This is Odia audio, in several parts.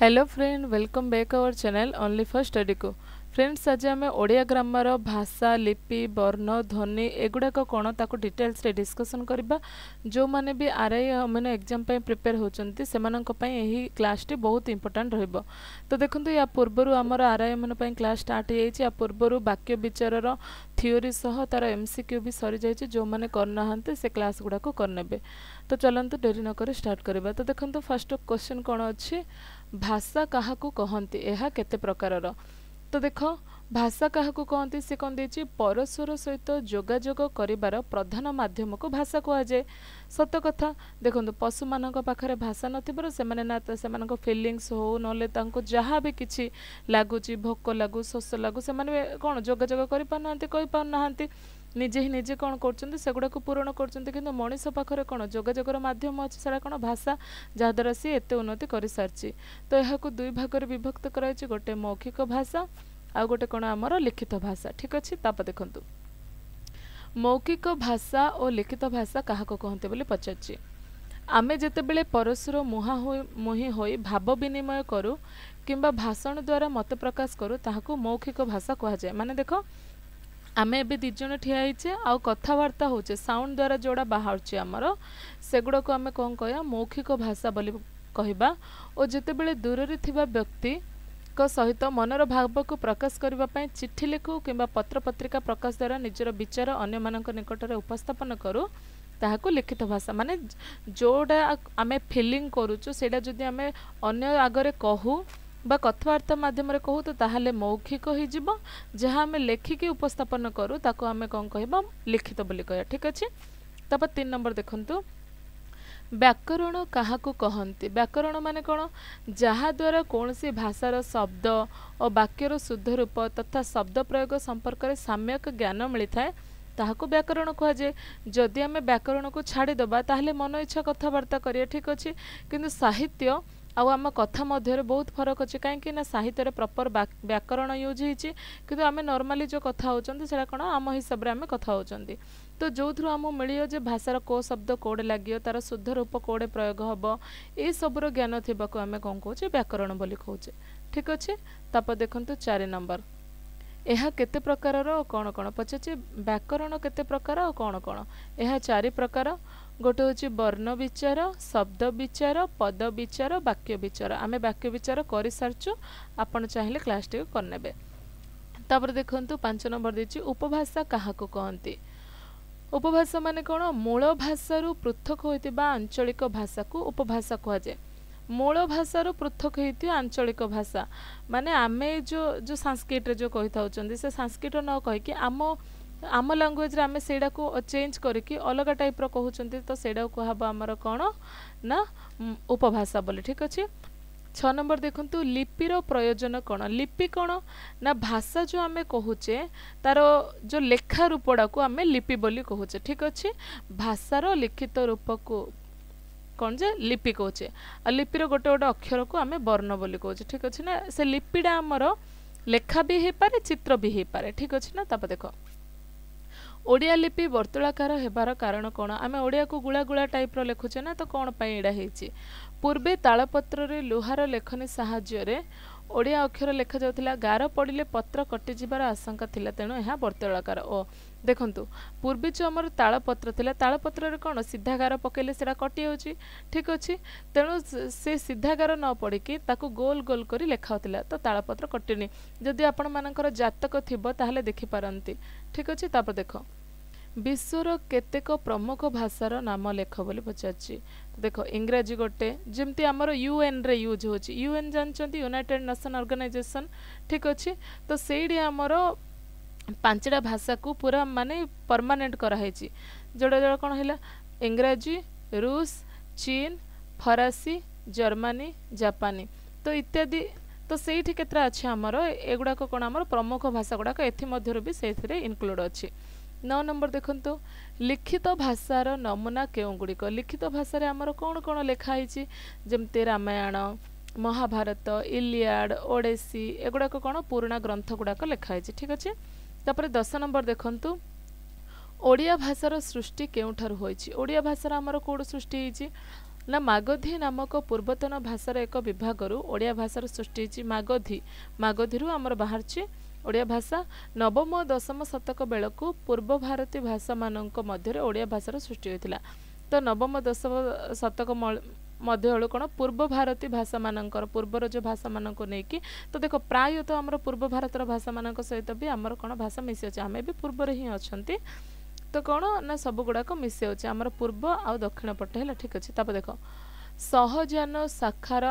hello friend welcome back our channel only for ଷ୍ଟଡିକୁ ফ্রেন্ডস আজ আমি ওড়িয়া গ্রামার ভাষা লিপি বর্ণ ধ্বনি এগুড়াক কোণ তাকে ডিটেলসে ডিসকসন করা যে বি আরআই মানে এক্সাম প্রিপেয়ার হচ্ছেন সে এই ক্লাসটি বহুত ইম্পর্টাট রহব তো দেখুন ইয়া পূর্ব আমার আরআই মান ক্লাস স্টার্ট হয়ে যাই পূর্ব বাক্য বিচারর থিওরি সহ তার এমসিকিউ বি সরি যাই যে করুনা সে ক্লাস গুড়া করে নেবে তো চলতু ডেরি নকরি স্টার্ট করা তো দেখুন ফার্স্ট কোশ্চেন কোণ অ ଭାଷା କାହାକୁ କହନ୍ତି ଏହା କେତେ ପ୍ରକାରର ତ ଦେଖ ଭାଷା କାହାକୁ କହନ୍ତି ସେ କ'ଣ ଦେଇଛି ପରସ୍ପର ସହିତ ଯୋଗାଯୋଗ କରିବାର ପ୍ରଧାନ ମାଧ୍ୟମକୁ ଭାଷା କୁହାଯାଏ ସତ କଥା ଦେଖନ୍ତୁ ପଶୁମାନଙ୍କ ପାଖରେ ଭାଷା ନଥିବାରୁ ସେମାନେ ନା ସେମାନଙ୍କ ଫିଲିଙ୍ଗସ୍ ହେଉ ନହେଲେ ତାଙ୍କୁ ଯାହା ବି କିଛି ଲାଗୁଛି ଭୋକ ଲାଗୁ ଶୋଷ ଲାଗୁ ସେମାନେ କ'ଣ ଯୋଗାଯୋଗ କରିପାରୁନାହାନ୍ତି କହିପାରୁନାହାନ୍ତି ନିଜେ ହିଁ ନିଜେ କ'ଣ କରୁଛନ୍ତି ସେଗୁଡ଼ାକୁ ପୂରଣ କରୁଛନ୍ତି କିନ୍ତୁ ମଣିଷ ପାଖରେ କ'ଣ ଯୋଗାଯୋଗର ମାଧ୍ୟମ ଅଛି ସେଟା କ'ଣ ଭାଷା ଯାହାଦ୍ୱାରା ସିଏ ଏତେ ଉନ୍ନତି କରିସାରିଛି ତ ଏହାକୁ ଦୁଇ ଭାଗରେ ବିଭକ୍ତ କରାଯାଇଛି ଗୋଟେ ମୌଖିକ ଭାଷା ଆଉ ଗୋଟେ କ'ଣ ଆମର ଲିଖିତ ଭାଷା ଠିକ୍ ଅଛି ତାପରେ ଦେଖନ୍ତୁ ମୌଖିକ ଭାଷା ଓ ଲିଖିତ ଭାଷା କାହାକୁ କହନ୍ତି ବୋଲି ପଚାରିଛି ଆମେ ଯେତେବେଳେ ପରଶୁର ମୁହାଁ ହୋଇ ମୁହିଁ ହୋଇ ଭାବ ବିନିମୟ କରୁ କିମ୍ବା ଭାଷଣ ଦ୍ୱାରା ମତ ପ୍ରକାଶ କରୁ ତାହାକୁ ମୌଖିକ ଭାଷା କୁହାଯାଏ ମାନେ ଦେଖ ଆମେ ଏବେ ଦୁଇ ଜଣ ଠିଆ ହେଇଛେ ଆଉ କଥାବାର୍ତ୍ତା ହେଉଛେ ସାଉଣ୍ଡ ଦ୍ୱାରା ଯେଉଁଟା ବାହାରୁଛି ଆମର ସେଗୁଡ଼ାକୁ ଆମେ କ'ଣ କହିବା ମୌଖିକ ଭାଷା ବୋଲି କହିବା ଓ ଯେତେବେଳେ ଦୂରରେ ଥିବା ବ୍ୟକ୍ତିଙ୍କ ସହିତ ମନର ଭାବକୁ ପ୍ରକାଶ କରିବା ପାଇଁ ଚିଠି ଲେଖୁ କିମ୍ବା ପତ୍ରପତ୍ରିକା ପ୍ରକାଶ ଦ୍ୱାରା ନିଜର ବିଚାର ଅନ୍ୟମାନଙ୍କ ନିକଟରେ ଉପସ୍ଥାପନ କରୁ ତାହାକୁ ଲିଖିତ ଭାଷା ମାନେ ଯେଉଁଟା ଆମେ ଫିଲିଂ କରୁଛୁ ସେଇଟା ଯଦି ଆମେ ଅନ୍ୟ ଆଗରେ କହୁ ବା କଥାବାର୍ତ୍ତା ମାଧ୍ୟମରେ କହୁ ତ ତାହେଲେ ମୌଖିକ ହେଇଯିବ ଯାହା ଆମେ ଲେଖିକି ଉପସ୍ଥାପନ କରୁ ତାକୁ ଆମେ କ'ଣ କହିବା ଲିଖିତ ବୋଲି କହିବା ଠିକ୍ ଅଛି ତାପରେ ତିନି ନମ୍ବର ଦେଖନ୍ତୁ ବ୍ୟାକରଣ କାହାକୁ କହନ୍ତି ବ୍ୟାକରଣ ମାନେ କ'ଣ ଯାହାଦ୍ୱାରା କୌଣସି ଭାଷାର ଶବ୍ଦ ଓ ବାକ୍ୟର ଶୁଦ୍ଧ ରୂପ ତଥା ଶବ୍ଦ ପ୍ରୟୋଗ ସମ୍ପର୍କରେ ସାମ୍ୟକ ଜ୍ଞାନ ମିଳିଥାଏ ତାହାକୁ ବ୍ୟାକରଣ କୁହାଯାଏ ଯଦି ଆମେ ବ୍ୟାକରଣକୁ ଛାଡ଼ିଦେବା ତାହେଲେ ମନ ଇଚ୍ଛା କଥାବାର୍ତ୍ତା କରିବା ଠିକ୍ ଅଛି କିନ୍ତୁ ସାହିତ୍ୟ ଆଉ ଆମ କଥା ମଧ୍ୟରେ ବହୁତ ଫରକ ଅଛି କାହିଁକି ନା ସାହିତ୍ୟରେ ପ୍ରପର ବ୍ୟାକରଣ ୟୁଜ୍ ହେଇଛି କିନ୍ତୁ ଆମେ ନର୍ମାଲି ଯେଉଁ କଥା ହେଉଛନ୍ତି ସେଇଟା କ'ଣ ଆମ ହିସାବରେ ଆମେ କଥା ହେଉଛନ୍ତି ତ ଯେଉଁଥିରୁ ଆମକୁ ମିଳିବ ଯେ ଭାଷାର କେଉଁ ଶବ୍ଦ କେଉଁଠି ଲାଗିବ ତାର ଶୁଦ୍ଧ ରୂପ କେଉଁଠି ପ୍ରୟୋଗ ହେବ ଏସବୁର ଜ୍ଞାନ ଥିବାକୁ ଆମେ କ'ଣ କହୁଛେ ବ୍ୟାକରଣ ବୋଲି କହୁଛେ ଠିକ୍ ଅଛି ତାପରେ ଦେଖନ୍ତୁ ଚାରି ନମ୍ବର ଏହା କେତେ ପ୍ରକାରର ଓ କ'ଣ କ'ଣ ପଚାରୁଛି ବ୍ୟାକରଣ କେତେ ପ୍ରକାର ଆଉ କ'ଣ କ'ଣ ଏହା ଚାରି ପ୍ରକାର ଗୋଟେ ହେଉଛି ବର୍ଣ୍ଣ ବିଚାର ଶବ୍ଦ ବିଚାର ପଦ ବିଚାର ବାକ୍ୟ ବିଚାର ଆମେ ବାକ୍ୟ ବିଚାର କରିସାରିଛୁ ଆପଣ ଚାହିଁଲେ କ୍ଲାସ୍ଟିକୁ କରିନେବେ ତାପରେ ଦେଖନ୍ତୁ ପାଞ୍ଚ ନମ୍ବର ଦେଇଛି ଉପଭାଷା କାହାକୁ କହନ୍ତି ଉପଭାଷା ମାନେ କ'ଣ ମୂଳ ଭାଷାରୁ ପୃଥକ ହୋଇଥିବା ଆଞ୍ଚଳିକ ଭାଷାକୁ ଉପଭାଷା କୁହାଯାଏ ମୂଳ ଭାଷାରୁ ପୃଥକ ହୋଇଥିବା ଆଞ୍ଚଳିକ ଭାଷା ମାନେ ଆମେ ଯେଉଁ ଯେଉଁ ସାଂସ୍କ୍ରିଟରେ ଯେଉଁ କହିଥାଉଛନ୍ତି ସେ ସାଂସ୍କ୍ରିଟ ନ କହିକି ଆମ ଆମ ଲାଙ୍ଗୁଏଜ୍ରେ ଆମେ ସେଇଟାକୁ ଚେଞ୍ଜ କରିକି ଅଲଗା ଟାଇପ୍ର କହୁଛନ୍ତି ତ ସେଇଟାକୁ କୁହାହେବ ଆମର କ'ଣ ନା ଉପଭାଷା ବୋଲି ଠିକ୍ ଅଛି ଛଅ ନମ୍ବର ଦେଖନ୍ତୁ ଲିପିର ପ୍ରୟୋଜନ କ'ଣ ଲିପି କ'ଣ ନା ଭାଷା ଯେଉଁ ଆମେ କହୁଛେ ତା'ର ଯେଉଁ ଲେଖା ରୂପଟାକୁ ଆମେ ଲିପି ବୋଲି କହୁଛେ ଠିକ୍ ଅଛି ଭାଷାର ଲିଖିତ ରୂପକୁ କ'ଣ ଯେ ଲିପି କହୁଛେ ଆଉ ଲିପିର ଗୋଟେ ଗୋଟେ ଅକ୍ଷରକୁ ଆମେ ବର୍ଣ୍ଣ ବୋଲି କହୁଛେ ଠିକ୍ ଅଛି ନା ସେ ଲିପିଟା ଆମର ଲେଖା ବି ହେଇପାରେ ଚିତ୍ର ବି ହେଇପାରେ ଠିକ୍ ଅଛି ନା ତାପରେ ଦେଖ ଓଡ଼ିଆ ଲିପି ବର୍ତ୍ତୁଳାକାର ହେବାର କାରଣ କ'ଣ ଆମେ ଓଡ଼ିଆକୁ ଗୁଳା ଗୁଳା ଟାଇପ୍ର ଲେଖୁଛେ ନା ତ କ'ଣ ପାଇଁ ଏଇଟା ହେଇଛି ପୂର୍ବେ ତାଳପତ୍ରରେ ଲୁହାର ଲେଖନୀ ସାହାଯ୍ୟରେ ଓଡ଼ିଆ ଅକ୍ଷର ଲେଖାଯାଉଥିଲା ଗାର ପଡ଼ିଲେ ପତ୍ର କଟିଯିବାର ଆଶଙ୍କା ଥିଲା ତେଣୁ ଏହା ବର୍ତ୍ତଳ ଆକାର ଓ ଦେଖନ୍ତୁ ପୂର୍ବୀ ଯେଉଁ ଆମର ତାଳପତ୍ର ଥିଲା ତାଳପତ୍ରରେ କ'ଣ ସିଧାଗାର ପକାଇଲେ ସେଇଟା କଟିଯାଉଛି ଠିକ୍ ଅଛି ତେଣୁ ସେ ସିଧାଗାର ନ ପଡ଼ିକି ତାକୁ ଗୋଲ ଗୋଲ କରି ଲେଖା ହେଉଥିଲା ତ ତାଳପତ୍ର କଟିନି ଯଦି ଆପଣମାନଙ୍କର ଜାତକ ଥିବ ତାହେଲେ ଦେଖିପାରନ୍ତି ଠିକ୍ ଅଛି ତାପରେ ଦେଖ ବିଶ୍ୱର କେତେକ ପ୍ରମୁଖ ଭାଷାର ନାମ ଲେଖ ବୋଲି ପଚାରୁଛି ଦେଖ ଇଂରାଜୀ ଗୋଟେ ଯେମିତି ଆମର ୟୁଏନ୍ରେ ୟୁଜ୍ ହେଉଛି ୟୁଏନ୍ ଜାଣିଛନ୍ତି ୟୁନାଇଟେଡ୍ ନେସନ୍ ଅର୍ଗାନାଇଜେସନ୍ ଠିକ୍ ଅଛି ତ ସେଇଠି ଆମର ପାଞ୍ଚଟା ଭାଷାକୁ ପୁରା ମାନେ ପର୍ମାନେଣ୍ଟ କରାହେଇଛି ଯେଉଁଟା ଯେଉଁଟା କ'ଣ ହେଲା ଇଂରାଜୀ ରୁଷ ଚୀନ ଫରାସୀ ଜର୍ମାନୀ ଜାପାନୀ ତ ଇତ୍ୟାଦି ତ ସେଇଠି କେତେଟା ଅଛି ଆମର ଏଗୁଡ଼ାକ କ'ଣ ଆମର ପ୍ରମୁଖ ଭାଷା ଗୁଡ଼ାକ ଏଥିମଧ୍ୟରୁ ବି ସେଇଥିରେ ଇନକ୍ଲୁଡ଼୍ ଅଛି नौ नंबर देखु लिखित भाषार नमूना के लिखित भाषार आमर कौन कौन लेखाही जमती रामायण ମହାଭାରତ ଇଲିଆଡ ଓଡ଼େଶୀ ଏଗୁଡ଼ାକ କ'ଣ ପୁରୁଣା ଗ୍ରନ୍ଥ ଗୁଡ଼ାକ ଲେଖାହେଇଛି ଠିକ୍ ଅଛି ତାପରେ ଦଶ ନମ୍ବର ଦେଖନ୍ତୁ ଓଡ଼ିଆ ଭାଷାର ସୃଷ୍ଟି କେଉଁଠାରୁ ହୋଇଛି ଓଡ଼ିଆ ଭାଷାର ଆମର କେଉଁଠୁ ସୃଷ୍ଟି ହେଇଛି ନା ମାଗଧୀ ନାମକ ପୂର୍ବତନ ଭାଷାର ଏକ ବିଭାଗରୁ ଓଡ଼ିଆ ଭାଷାର ସୃଷ୍ଟି ହେଇଛି ମାଗଧୀ ମାଗଧୀରୁ ଆମର ବାହାରିଛି ଓଡ଼ିଆ ଭାଷା ନବମ ଓ ଦଶମ ଶତକ ବେଳକୁ ପୂର୍ବ ଭାରତୀୟ ଭାଷାମାନଙ୍କ ମଧ୍ୟରେ ଓଡ଼ିଆ ଭାଷାର ସୃଷ୍ଟି ହୋଇଥିଲା ତ ନବମ ଦଶମ ଶତକ ମଧ୍ୟ ମଧ୍ୟବେଳୁ କ'ଣ ପୂର୍ବ ଭାରତୀୟ ଭାଷାମାନଙ୍କର ପୂର୍ବର ଯେଉଁ ଭାଷାମାନଙ୍କୁ ନେଇକି ତ ଦେଖ ପ୍ରାୟତଃ ଆମର ପୂର୍ବ ଭାରତର ଭାଷାମାନଙ୍କ ସହିତ ବି ଆମର କ'ଣ ଭାଷା ମିଶିଅଛି ଆମେ ବି ପୂର୍ବରେ ହିଁ ଅଛନ୍ତି ତ କ'ଣ ନା ସବୁଗୁଡ଼ାକ ମିଶିଅଛି ଆମର ପୂର୍ବ ଆଉ ଦକ୍ଷିଣ ପଟେ ହେଲା ଠିକ୍ ଅଛି ତାପରେ ଦେଖ ସହଜାନ ଶାଖାର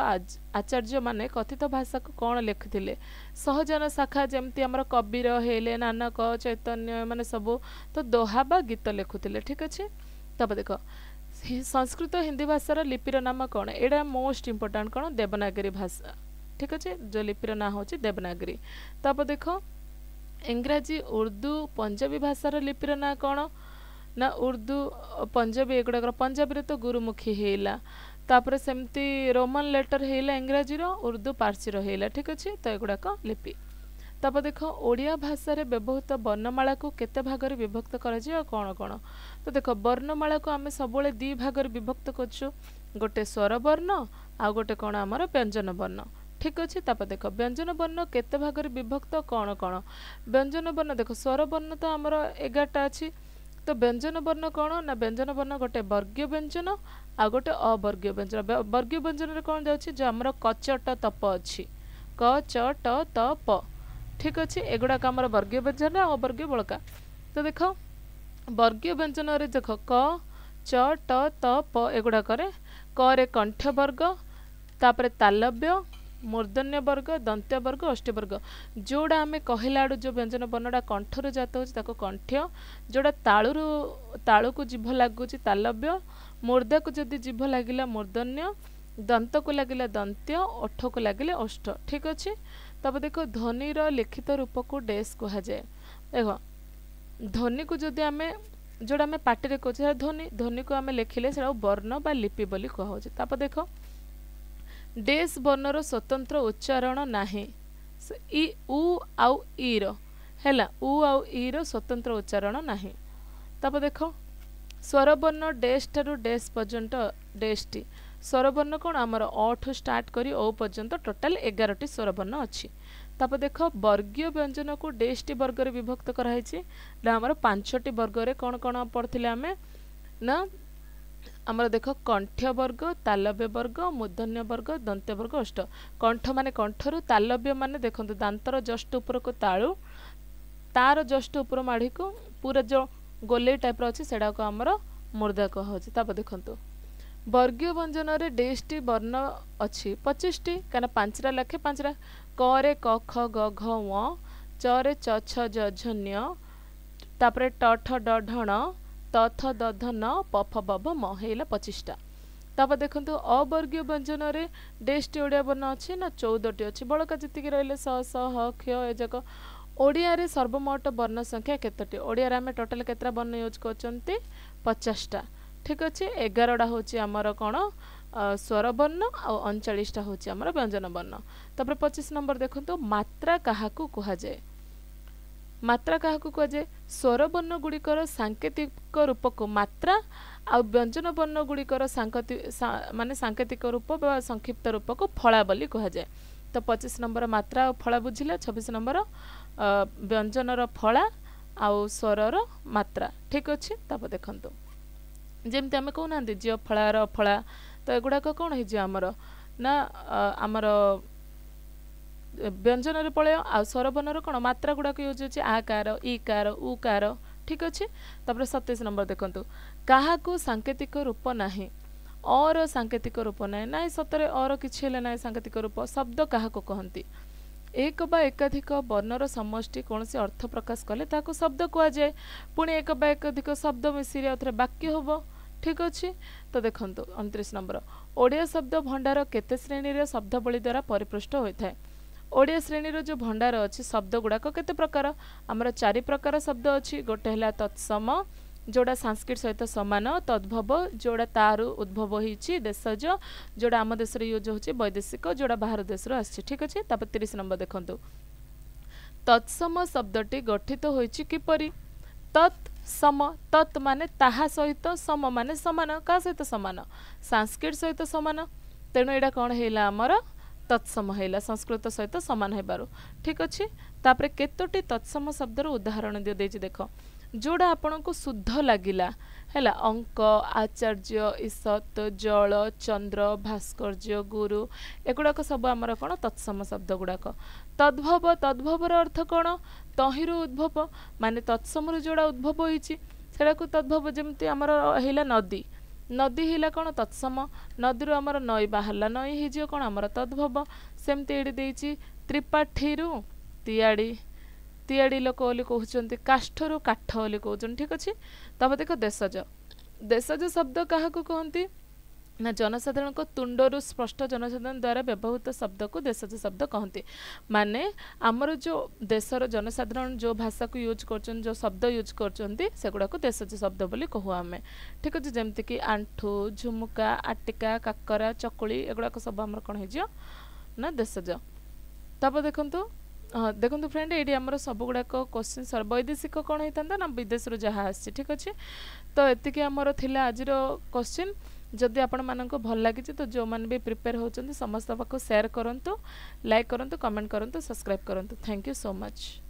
ଆଚାର୍ଯ୍ୟମାନେ କଥିତ ଭାଷାକୁ କ'ଣ ଲେଖିଥିଲେ ସହଜାନ ଶାଖା ଯେମିତି ଆମର କବିର ହେଲେ ନାନକ ଚୈତନ୍ୟ ଏମାନେ ସବୁ ତ ଦୋହା ବା ଗୀତ ଲେଖୁଥିଲେ ଠିକ୍ ଅଛି ତାପରେ ଦେଖ ସଂସ୍କୃତ ହିନ୍ଦୀ ଭାଷାର ଲିପିର ନାମ କ'ଣ ଏଇଟା ମୋଷ୍ଟ ଇମ୍ପୋର୍ଟାଣ୍ଟ କ'ଣ ଦେବନାଗିରୀ ଭାଷା ଠିକ୍ ଅଛି ଯେଉଁ ଲିପିର ନାଁ ହେଉଛି ଦେବନାଗିରୀ ତାପରେ ଦେଖ ଇଂରାଜୀ ଉର୍ଦ୍ଦୁ ପଞ୍ଜାବୀ ଭାଷାର ଲିପିର ନାଁ କ'ଣ ନା ଉର୍ଦ୍ଦୁ ପଞ୍ଜାବୀ ଏଗୁଡ଼ାକର ପଞ୍ଜାବୀରେ ତ ଗୁରୁମୁଖୀ ହେଇଲା ତାପରେ ସେମିତି ରୋମାନ୍ ଲେଟର୍ ହେଇଗଲା ଇଂରାଜୀର ଉର୍ଦ୍ଦୁ ପାର୍ସିର ହେଇଗଲା ଠିକ୍ ଅଛି ତ ଏଗୁଡ଼ାକ ଲିପି ତାପରେ ଦେଖ ଓଡ଼ିଆ ଭାଷାରେ ବ୍ୟବହୃତ ବର୍ଣ୍ଣମାଳାକୁ କେତେ ଭାଗରେ ବିଭକ୍ତ କରାଯିବ ଆଉ କ'ଣ କ'ଣ ତ ଦେଖ ବର୍ଣ୍ଣମାଳାକୁ ଆମେ ସବୁବେଳେ ଦୁଇ ଭାଗରେ ବିଭକ୍ତ କରୁଛୁ ଗୋଟେ ସ୍ୱର ବର୍ଣ୍ଣ ଆଉ ଗୋଟେ କ'ଣ ଆମର ବ୍ୟଞ୍ଜନ ବର୍ଣ୍ଣ ଠିକ୍ ଅଛି ତାପରେ ଦେଖ ବ୍ୟଞ୍ଜନ ବର୍ଣ୍ଣ କେତେ ଭାଗରେ ବିଭକ୍ତ କ'ଣ କ'ଣ ବ୍ୟଞ୍ଜନ ବର୍ଣ୍ଣ ଦେଖ ସ୍ୱର ବର୍ଣ୍ଣ ତ ଆମର ଏଗାରଟା ଅଛି ତ ବ୍ୟଞ୍ଜନ ବର୍ଣ୍ଣ କ'ଣ ନା ବ୍ୟଞ୍ଜନ ବର୍ଣ୍ଣ ଗୋଟେ ବର୍ଗୀୟ ବ୍ୟଞ୍ଜନ ଆଉ ଗୋଟେ ଅବର୍ଗୀୟ ବ୍ୟଞ୍ଜନ ବର୍ଗୀୟ ବ୍ୟଞ୍ଜନରେ କ'ଣ ଯାଉଛି ଯେ ଆମର କଚଟ ତପ ଅଛି କ ଚ ଟ ତ ପ ଠିକ୍ ଅଛି ଏଗୁଡ଼ାକ ଆମର ବର୍ଗୀୟ ବ୍ୟଞ୍ଜନ ଆଉ ଅବର୍ଗୀୟ ବଳକା ତ ଦେଖ ବର୍ଗୀୟ ବ୍ୟଞ୍ଜନରେ ଦେଖ କ ଚ ଟ ତ ପ ଏଗୁଡ଼ାକରେ କରେ କଣ୍ଠବର୍ଗ ତାପରେ ତାଲବ୍ୟ ମୂର୍ଦ୍ଧନ୍ୟ ବର୍ଗ ଦନ୍ତ୍ୟ ବର୍ଗ ଅଷ୍ଟବର୍ଗ ଯେଉଁଟା ଆମେ କହିଲା ଆଡ଼ୁ ଯେଉଁ ବ୍ୟଞ୍ଜନ ବର୍ଣ୍ଣଟା କଣ୍ଠରୁ ଜାତ ହେଉଛି ତାକୁ କଣ୍ଠ୍ୟ ଯେଉଁଟା ତାଳୁରୁ ତାଳୁକୁ ଜିଭ ଲାଗୁଛି ତାଲବ୍ୟ ମୂର୍ଦ୍ଧକୁ ଯଦି ଜିଭ ଲାଗିଲା ମୂର୍ଦ୍ଧନ୍ୟ ଦନ୍ତକୁ ଲାଗିଲା ଦନ୍ତ୍ୟ ଓଠକୁ ଲାଗିଲେ ଅଷ୍ଟ ଠିକ୍ ଅଛି ତାପରେ ଦେଖ ଧ୍ୱନିର ଲିଖିତ ରୂପକୁ ଡେସ୍ କୁହାଯାଏ ଦେଖ ଧ୍ୱନିକୁ ଯଦି ଆମେ ଯେଉଁଟା ଆମେ ପାଟିରେ କହୁଛେ ସେଟା ଧ୍ୱନି ଧ୍ୱନିକୁ ଆମେ ଲେଖିଲେ ସେଇଟାକୁ ବର୍ଣ୍ଣ ବା ଲିପି ବୋଲି କୁହାହେଉଛି ତାପରେ ଦେଖ ଡେସ୍ ବର୍ଣ୍ଣର ସ୍ୱତନ୍ତ୍ର ଉଚ୍ଚାରଣ ନାହିଁ ଇ ଉ ଆଉ ଇର ହେଲା ଉ ଆଉ ଇର ସ୍ୱତନ୍ତ୍ର ଉଚ୍ଚାରଣ ନାହିଁ ତାପରେ ଦେଖ ସ୍ୱରବର୍ଣ୍ଣ ଡେସ୍ଠାରୁ ଡେସ୍ ପର୍ଯ୍ୟନ୍ତ ଡେସ୍ଟି ସ୍ୱରବର୍ଣ୍ଣ କ'ଣ ଆମର ଅଠୁ ଷ୍ଟାର୍ଟ କରି ଓ ପର୍ଯ୍ୟନ୍ତ ଟୋଟାଲ ଏଗାରଟି ସ୍ୱରବର୍ଣ୍ଣ ଅଛି ତାପରେ ଦେଖ ବର୍ଗୀୟ ବ୍ୟଞ୍ଜନକୁ ଡେସ୍ଟି ବର୍ଗରେ ବିଭକ୍ତ କରାହେଇଛି ନା ଆମର ପାଞ୍ଚଟି ବର୍ଗରେ କ'ଣ କ'ଣ ପଡ଼ିଥିଲେ ଆମେ ନା ଆମର ଦେଖ କଣ୍ଠ୍ୟବର୍ଗ ତାଲବ୍ୟବର୍ଗ ବର୍ଗ ଦନ୍ତ୍ୟବର୍ଗ ଅଷ୍ଟ କଣ୍ଠ ମାନେ କଣ୍ଠରୁ ତାଲବ୍ୟ ମାନେ ଦେଖନ୍ତୁ ଦାନ୍ତର ଜଷ୍ଟ ଉପରକୁ ତାଳୁ ତାର ଜଷ୍ଟ ଉପର ମାଢ଼ିକୁ ପୁରା ଯେଉଁ ଗୋଲେଇ ଟାଇପ୍ର ଅଛି ସେଟାକୁ ଆମର ମୁର୍ଦ୍ଦା କୁହାହେଉଛି ତାପରେ ଦେଖନ୍ତୁ ବର୍ଗୀୟ ବ୍ୟଞ୍ଜନରେ ଡେଇଶଟି ବର୍ଣ୍ଣ ଅଛି ପଚିଶଟି କାରଣ ପାଞ୍ଚଟା ଲେଖେ ପାଞ୍ଚଟା କରେ କ ଖ ଗ ଘ ଚରେ ଚ ଛ ଜ ଝ ତାପରେ ଟ ଠ ଡ ଢଣ ତଥ ଦଧ ନ ପଫ ବବ ମହେଇଲ ପଚିଶଟା ତାପରେ ଦେଖନ୍ତୁ ଅବର୍ଗୀୟ ବ୍ୟଞ୍ଜନରେ ଡେଷ୍ଟି ଓଡ଼ିଆ ବର୍ଣ୍ଣ ଅଛି ନା ଚଉଦଟି ଅଛି ବଳକା ଯେତିକି ରହିଲେ ଶହ ଶହ କ୍ଷ ଏଯାକ ଓଡ଼ିଆରେ ସର୍ବମୋଟ ବର୍ଣ୍ଣ ସଂଖ୍ୟା କେତୋଟି ଓଡ଼ିଆରେ ଆମେ ଟୋଟାଲ କେତେଟା ବର୍ଣ୍ଣ ୟୁଜ୍ କରୁଛନ୍ତି ପଚାଶଟା ଠିକ୍ ଅଛି ଏଗାରଟା ହେଉଛି ଆମର କ'ଣ ସ୍ୱର ବର୍ଣ୍ଣ ଆଉ ଅଣଚାଳିଶଟା ହେଉଛି ଆମର ବ୍ୟଞ୍ଜନ ବର୍ଣ୍ଣ ତାପରେ ପଚିଶ ନମ୍ବର ଦେଖନ୍ତୁ ମାତ୍ରା କାହାକୁ କୁହାଯାଏ ମାତ୍ରା କାହାକୁ କୁହାଯାଏ ସ୍ୱର ବର୍ଣ୍ଣ ଗୁଡ଼ିକର ସାଙ୍କେତିକ ରୂପକୁ ମାତ୍ରା ଆଉ ବ୍ୟଞ୍ଜନ ବର୍ଣ୍ଣ ଗୁଡ଼ିକର ସାଙ୍କେତି ମାନେ ସାଙ୍କେତିକ ରୂପ ବା ସଂକ୍ଷିପ୍ତ ରୂପକୁ ଫଳା ବୋଲି କୁହାଯାଏ ତ ପଚିଶ ନମ୍ବର ମାତ୍ରା ଆଉ ଫଳା ବୁଝିଲେ ଛବିଶ ନମ୍ବର ବ୍ୟଞ୍ଜନର ଫଳା ଆଉ ସ୍ୱରର ମାତ୍ରା ଠିକ୍ ଅଛି ତାପରେ ଦେଖନ୍ତୁ ଯେମିତି ଆମେ କହୁନାହାନ୍ତି ଝିଅ ଫଳାର ଫଳା ତ ଏଗୁଡ଼ାକ କ'ଣ ହେଇଯିବ ଆମର ନା ଆମର ବ୍ୟଞ୍ଜନରେ ପଳେଇବ ଆଉ ସ୍ୱରବର୍ଣ୍ଣର କ'ଣ ମାତ୍ରା ଗୁଡ଼ାକ ୟୁଜ୍ ହେଉଛି ଆ କାର ଇ କାର ଉ କାର ଠିକ୍ ଅଛି ତାପରେ ସତେଇଶ ନମ୍ବର ଦେଖନ୍ତୁ କାହାକୁ ସାଙ୍କେତିକ ରୂପ ନାହିଁ ଅର ସାଙ୍କେତିକ ରୂପ ନାହିଁ ନାହିଁ ସତରେ ଅର କିଛି ହେଲେ ନାହିଁ ସାଙ୍କେତିକ ରୂପ ଶବ୍ଦ କାହାକୁ କହନ୍ତି ଏକ ବା ଏକାଧିକ ବର୍ଣ୍ଣର ସମଷ୍ଟି କୌଣସି ଅର୍ଥ ପ୍ରକାଶ କଲେ ତାହାକୁ ଶବ୍ଦ କୁହାଯାଏ ପୁଣି ଏକ ବା ଏକାଧିକ ଶବ୍ଦ ମିଶିରେ ଆଉଥରେ ବାକ୍ୟ ହେବ ଠିକ୍ ଅଛି ତ ଦେଖନ୍ତୁ ଅଣତିରିଶ ନମ୍ବର ଓଡ଼ିଆ ଶବ୍ଦ ଭଣ୍ଡାର କେତେ ଶ୍ରେଣୀରେ ଶବ୍ଦବଳୀ ଦ୍ୱାରା ପରିପୃଷ୍ଟ ହୋଇଥାଏ ଓଡ଼ିଆ ଶ୍ରେଣୀର ଯେଉଁ ଭଣ୍ଡାର ଅଛି ଶବ୍ଦ ଗୁଡ଼ାକ କେତେ ପ୍ରକାର ଆମର ଚାରି ପ୍ରକାର ଶବ୍ଦ ଅଛି ଗୋଟେ ହେଲା ତତ୍ସମ ଯେଉଁଟା ସାଂସ୍କ୍ରିଟ ସହିତ ସମାନ ତଦ୍ଭବ ଯେଉଁଟା ତାରୁ ଉଦ୍ଭବ ହେଇଛି ଦେଶଜ ଯେଉଁଟା ଆମ ଦେଶରେ ୟୁଜ୍ ହେଉଛି ବୈଦେଶିକ ଯେଉଁଟା ବାହାର ଦେଶରୁ ଆସିଛି ଠିକ୍ ଅଛି ତାପରେ ତିରିଶ ନମ୍ବର ଦେଖନ୍ତୁ ତତ୍ସମ ଶବ୍ଦଟି ଗଠିତ ହୋଇଛି କିପରି ତତ୍ ସମ ତତ୍ ମାନେ ତାହା ସହିତ ସମ ମାନେ ସମାନ କାହା ସହିତ ସମାନ ସାଂସ୍କ୍ରିଟ ସହିତ ସମାନ ତେଣୁ ଏଇଟା କ'ଣ ହେଲା ଆମର ତତ୍ସମ ହେଲା ସଂସ୍କୃତ ସହିତ ସମାନ ହେବାରୁ ଠିକ୍ ଅଛି ତାପରେ କେତୋଟି ତତ୍ସମ ଶବ୍ଦର ଉଦାହରଣ ଦିଅ ଦେଇଛି ଦେଖ ଯେଉଁଟା ଆପଣଙ୍କୁ ଶୁଦ୍ଧ ଲାଗିଲା ହେଲା ଅଙ୍କ ଆଚାର୍ଯ୍ୟ ଈଶତ ଜଳ ଚନ୍ଦ୍ର ଭାସ୍କର୍ଯ୍ୟ ଗୁରୁ ଏଗୁଡ଼ାକ ସବୁ ଆମର କ'ଣ ତତ୍ସମ ଶବ୍ଦ ଗୁଡ଼ାକ ତଦ୍ଭବ ତଦ୍ଭବର ଅର୍ଥ କ'ଣ ତହିଁରୁ ଉଦ୍ଭବ ମାନେ ତତ୍ସମରୁ ଯେଉଁଟା ଉଦ୍ଭବ ହୋଇଛି ସେଟାକୁ ତଦ୍ଭବ ଯେମିତି ଆମର ହେଲା ନଦୀ ନଦୀ ହେଲା କ'ଣ ତତ୍ସମ ନଦୀରୁ ଆମର ନଈ ବାହାରିଲା ନଈ ହେଇଯିବ କ'ଣ ଆମର ତଦ୍ଭବ ସେମିତି ଏଇଠି ଦେଇଛି ତ୍ରିପାଠୀରୁ ତିଆଡ଼ି ତିଆଡ଼ି ଲୋକ ବୋଲି କହୁଛନ୍ତି କାଷ୍ଠରୁ କାଠ ବୋଲି କହୁଛନ୍ତି ଠିକ୍ ଅଛି ତାପରେ ଦେଖ ଦେଶଜ ଦେଶଜ ଶବ୍ଦ କାହାକୁ କୁହନ୍ତି ନା ଜନସାଧାରଣଙ୍କ ତୁଣ୍ଡରୁ ସ୍ପଷ୍ଟ ଜନସାଧାରଣ ଦ୍ୱାରା ବ୍ୟବହୃତ ଶବ୍ଦକୁ ଦେଶଜ ଶବ୍ଦ କହନ୍ତି ମାନେ ଆମର ଯେଉଁ ଦେଶର ଜନସାଧାରଣ ଯେଉଁ ଭାଷାକୁ ୟୁଜ୍ କରୁଛନ୍ତି ଯେଉଁ ଶବ୍ଦ ୟୁଜ୍ କରୁଛନ୍ତି ସେଗୁଡ଼ାକୁ ଦେଶଜ ଶବ୍ଦ ବୋଲି କହୁ ଆମେ ଠିକ୍ ଅଛି ଯେମିତିକି ଆଣ୍ଠୁ ଝୁମୁକା ଆଟିକା କାକରା ଚକୁଳି ଏଗୁଡ଼ାକ ସବୁ ଆମର କ'ଣ ହେଇଯିବ ନା ଦେଶଜ ତାପରେ ଦେଖନ୍ତୁ ହଁ ଦେଖନ୍ତୁ ଫ୍ରେଣ୍ଡ ଏଇଠି ଆମର ସବୁଗୁଡ଼ାକ କୋଶ୍ଚିନ୍ ସର ବୈଦେଶିକ କ'ଣ ହେଇଥାନ୍ତା ନା ବିଦେଶରୁ ଯାହା ଆସିଛି ଠିକ୍ ଅଛି ତ ଏତିକି ଆମର ଥିଲା ଆଜିର କୋଶ୍ଚିନ୍ ଯଦି ଆପଣମାନଙ୍କୁ ଭଲ ଲାଗିଛି ତ ଯେଉଁମାନେ ବି ପ୍ରିପେୟାର ହେଉଛନ୍ତି ସମସ୍ତଙ୍କ ପାଖକୁ ସେୟାର କରନ୍ତୁ ଲାଇକ୍ କରନ୍ତୁ କମେଣ୍ଟ କରନ୍ତୁ ସବସ୍କ୍ରାଇବ୍ କରନ୍ତୁ ଥ୍ୟାଙ୍କ ୟୁ ସୋ ମଚ୍